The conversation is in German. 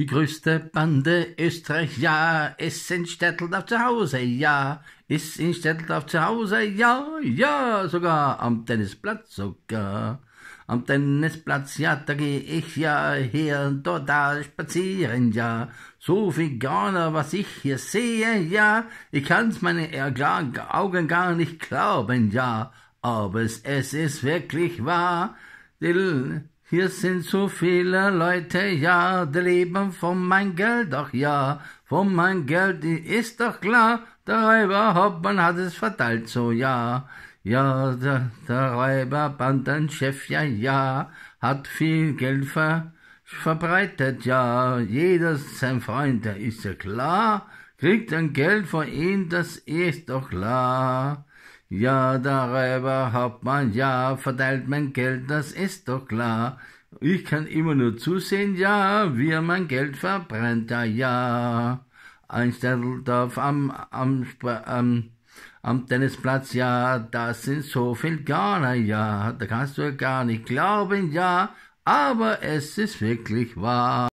Die größte Bande Österreich, ja, ist in Städteldorf zu Hause, ja, ist in Städteldorf zu Hause, ja, ja, sogar am Tennisplatz sogar. Am Tennisplatz, ja, da geh ich ja hier und dort da spazieren, ja. So viel Garner, was ich hier sehe, ja. Ich kann's meine Augen gar nicht glauben, ja. Aber es, es ist wirklich wahr. Die, hier sind so viele Leute, ja, die leben von mein Geld, doch ja, von mein Geld ist doch klar, der Räuber Hauptmann hat es verteilt, so ja. Ja, der, der Räuber Bandenchef, ja, ja, hat viel Geld ver, verbreitet, ja, jeder sein Freund, der ist ja klar, kriegt ein Geld von ihm, das ist doch klar. Ja, der Räuber hat ja, verteilt mein Geld, das ist doch klar. Ich kann immer nur zusehen, ja, wie er mein Geld verbrennt, ja, ja. Ein Städteldorf am, am, am, am Tennisplatz, ja, das sind so viel Garner, ja, da kannst du ja gar nicht glauben, ja, aber es ist wirklich wahr.